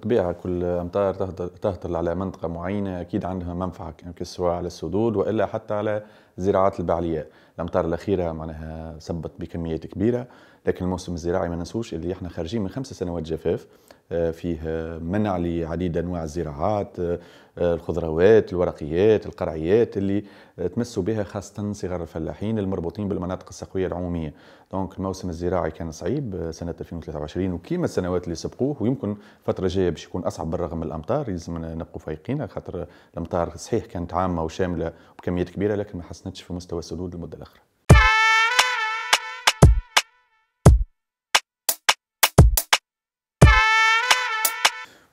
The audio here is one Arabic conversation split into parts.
بالطبيعه كل امطار تهطل على منطقه معينه اكيد عندها منفعه سواء على السدود والا حتى على زراعات البعليه الامطار الاخيره معناها سبت بكميات كبيره لكن الموسم الزراعي ما ننسوش اللي احنا خارجين من خمس سنوات جفاف آه، فيه منع لعديد انواع الزراعات آه، آه، الخضروات الورقيات القرعيات اللي تمسوا بها خاصة صغار الفلاحين المربوطين بالمناطق السقوية العمومية دونك الموسم الزراعي كان صعيب آه، سنة 2023 وكيما السنوات اللي سبقوه ويمكن الفترة الجاية باش يكون أصعب بالرغم من الأمطار لازم نبقوا فايقين خاطر الأمطار صحيح كانت عامة وشاملة وبكميات كبيرة لكن ما حسنتش في مستوى السدود المدة الأخرى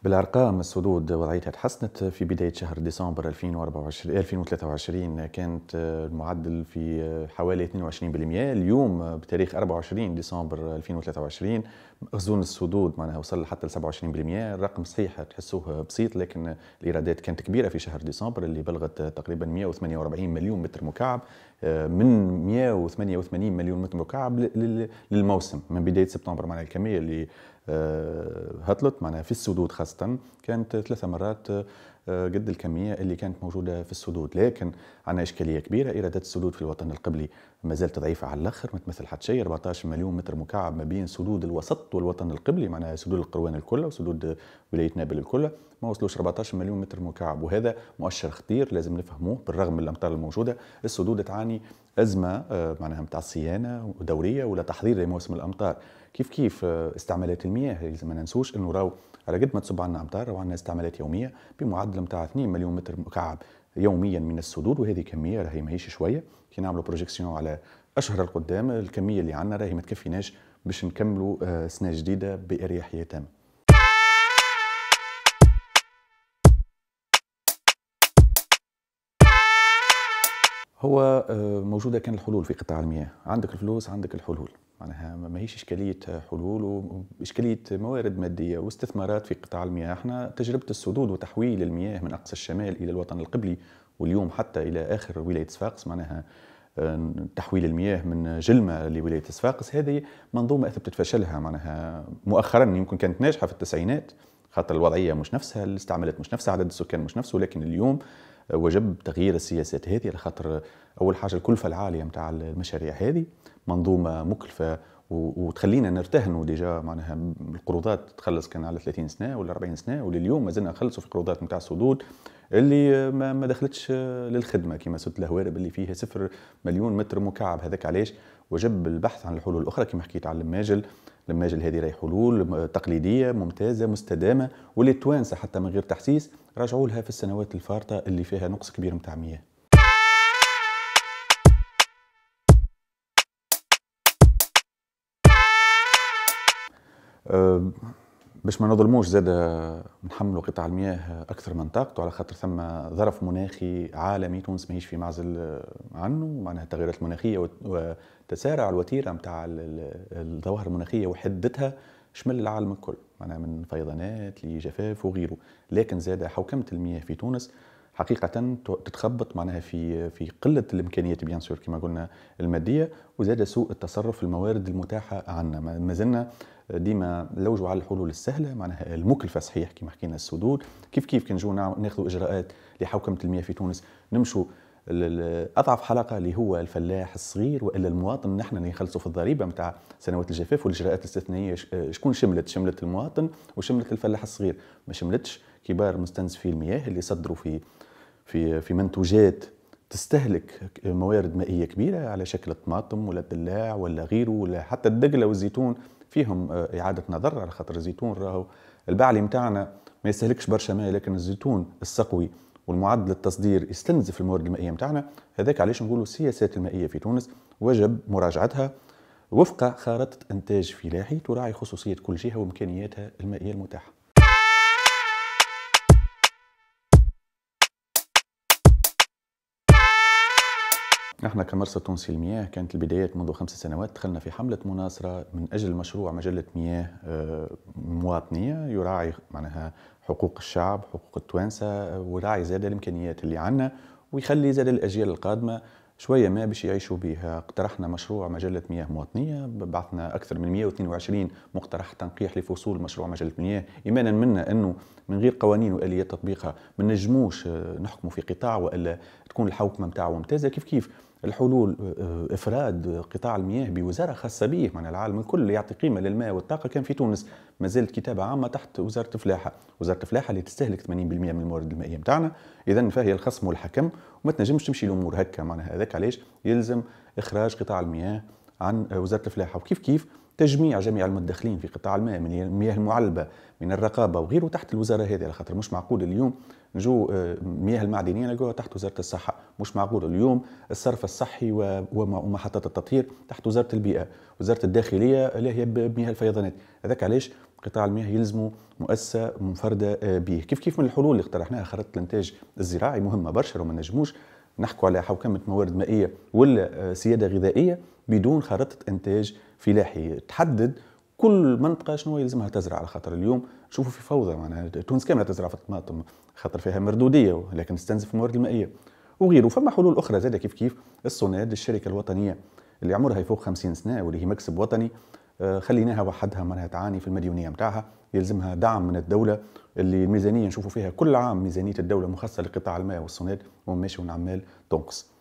بالارقام السدود وضعيتها تحسنت في بدايه شهر ديسمبر 2024 2023 كانت المعدل في حوالي 22% اليوم بتاريخ 24 ديسمبر 2023 مخزون السدود معناها وصل حتى ل 27% الرقم صحيح تحسوه بسيط لكن الايرادات كانت كبيره في شهر ديسمبر اللي بلغت تقريبا 148 مليون متر مكعب من 188 مليون متر مكعب للموسم من بدايه سبتمبر معناها الكميه اللي هطلت آه، معناها في السدود خاصة كانت ثلاثة مرات آه، قد الكمية اللي كانت موجودة في السدود لكن عندنا إشكالية كبيرة إيرادات السدود في الوطن القبلي ما زالت ضعيفة على الآخر ما تمثل حتى شيء 14 مليون متر مكعب ما بين سدود الوسط والوطن القبلي معناها سدود القروان الكل وسدود ولاية نابل الكل ما وصلوش 14 مليون متر مكعب وهذا مؤشر خطير لازم نفهموه بالرغم من الأمطار الموجودة السدود تعاني أزمة آه، معناها متاع صيانة دورية ولا تحضير لموسم الأمطار كيف كيف آه، استعمالات المياه لازم ما ننسوش انه راو على قد ما تصب عنا امطار راو عندنا استعمالات يوميه بمعدل نتاع 2 مليون متر مكعب يوميا من السدود وهذه كميه راهي ماهيش شويه كي نعملوا بروجيكسيون على اشهر القدام الكميه اللي عندنا راهي ما تكفيناش باش نكملوا آه، سنه جديده باريحيه تامه هو آه، موجوده كان الحلول في قطاع المياه عندك الفلوس عندك الحلول معناها ماهيش اشكاليه حلول واشكاليه موارد ماديه واستثمارات في قطاع المياه احنا تجربه السدود وتحويل المياه من اقصى الشمال الى الوطن القبلي واليوم حتى الى اخر ولايه صفاقس معناها آه، تحويل المياه من جلمه لولايه صفاقس هذه منظومه اثبتت فشلها معناها مؤخرا يمكن كانت ناجحه في التسعينات خاطر الوضعيه مش نفسها اللي استعملت مش نفسها عدد السكان مش نفسه لكن اليوم وجب تغيير السياسات هذه على خاطر اول حاجه الكلفه العاليه نتاع المشاريع هذه منظومه مكلفه وتخلينا نرتهنوا ديجا معناها القروضات تخلص كان على 30 سنه ولا 40 سنه ولليوم مازلنا نخلصوا في قروضات نتاع السدود اللي ما, ما دخلتش للخدمه كما سد الهوارب اللي فيها صفر مليون متر مكعب هذاك علاش وجب البحث عن الحلول الاخرى كما حكيت على الماجل لما الماجل هذه راهي حلول تقليديه ممتازه مستدامه واللي التوانسه حتى من غير تحسيس راجعوا لها في السنوات الفارطه اللي فيها نقص كبير نتاع مياه أه باش ما نظلموش زاد نحملوا قطاع المياه اكثر من طاقته على خاطر ثم ظرف مناخي عالمي تونس ماهيش في معزل عنه معناها التغيرات المناخيه وتسارع الوتيره نتاع الظواهر المناخيه وحدتها شمل العالم الكل معناها من فيضانات لجفاف وغيره لكن زاد حوكمه المياه في تونس حقيقة تتخبط معناها في في قلة الإمكانيات بيان سور كما قلنا المادية وزاد سوء التصرف في الموارد المتاحة عنا ما زلنا ديما لوجوا على الحلول السهله معناها المكلفه صحيح كما حكينا السدود كيف كيف كي نجوا ناخذوا اجراءات لحوكمه المياه في تونس نمشوا اضعف حلقه اللي هو الفلاح الصغير والا المواطن نحن نخلصوا في الضريبه نتاع سنوات الجفاف والاجراءات الاستثنائيه شكون شملت شملت المواطن وشملت الفلاح الصغير ما شملتش كبار مستنزفي المياه اللي صدروا في في في منتوجات تستهلك موارد مائيه كبيره على شكل الطماطم ولا الدلاع ولا غيره ولا حتى الدقله والزيتون فيهم آه، اعاده نظر على خاطر الزيتون راهو البعلي نتاعنا ما يستهلكش برشا ماء لكن الزيتون السقوي والمعدل التصدير يستنزف الموارد المائيه نتاعنا هذاك علاش نقولوا السياسات المائيه في تونس وجب مراجعتها وفق خارطه انتاج فلاحي تراعي خصوصيه كل جهه وامكانياتها المائيه المتاحه احنا كمرسى تونسي المياه كانت البدايات منذ خمس سنوات دخلنا في حمله مناصره من اجل مشروع مجله مياه آه، مواطنيه يراعي معناها حقوق الشعب، حقوق التوانسه ويراعي زاد الامكانيات اللي عندنا ويخلي زاد الاجيال القادمه شوية ما باش يعيشوا بها اقترحنا مشروع مجلة مياه مواطنية بعثنا أكثر من 122 مقترح تنقيح لفصول مشروع مجلة مياه إيمانا منا أنه من غير قوانين وآليات تطبيقها ما نجموش آه، نحكموا في قطاع وإلا تكون الحوكمة متاعه ممتازة كيف كيف الحلول آه، افراد قطاع المياه بوزاره خاصه به معناها العالم الكل يعطي قيمه للماء والطاقه كان في تونس ما زالت كتابه عامه تحت وزاره الفلاحه وزاره الفلاحه اللي تستهلك 80% من الموارد المائيه نتاعنا اذا فهي الخصم والحكم وما تنجمش تمشي الامور هكا معناها هذاك علاش يلزم اخراج قطاع المياه عن وزاره الفلاحه وكيف كيف تجميع جميع المتدخلين في قطاع الماء من المياه المعلبه من الرقابه وغيره تحت الوزاره هذه على خاطر مش معقول اليوم نجو المياه آه، المعدنيه نلقوها تحت وزاره الصحه مش معقول اليوم الصرف الصحي ومحطات التطهير تحت وزاره البيئه وزاره الداخليه اللي هي بمياه الفيضانات هذاك علاش قطاع المياه يلزمه مؤسسه منفرده به آه، كيف كيف من الحلول اللي اقترحناها خريطه الانتاج الزراعي مهمه برشا وما نجموش نحكوا على حوكمة موارد مائية ولا آه، سيادة غذائية بدون خارطة إنتاج فلاحي تحدد كل منطقه شنو يلزمها تزرع على خاطر اليوم نشوفوا في فوضى معناها تونس كامله تزرع في الطماطم خاطر فيها مردوديه لكن تستنزف الموارد المائيه وغيره فما حلول اخرى زاده كيف كيف الصناد الشركه الوطنيه اللي عمرها يفوق 50 سنه واللي هي مكسب وطني آه، خليناها وحدها معناها تعاني في المديونيه نتاعها يلزمها دعم من الدوله اللي الميزانيه نشوفوا فيها كل عام ميزانيه الدوله مخصصه لقطاع الماء والصناد وماشي عمال تنقص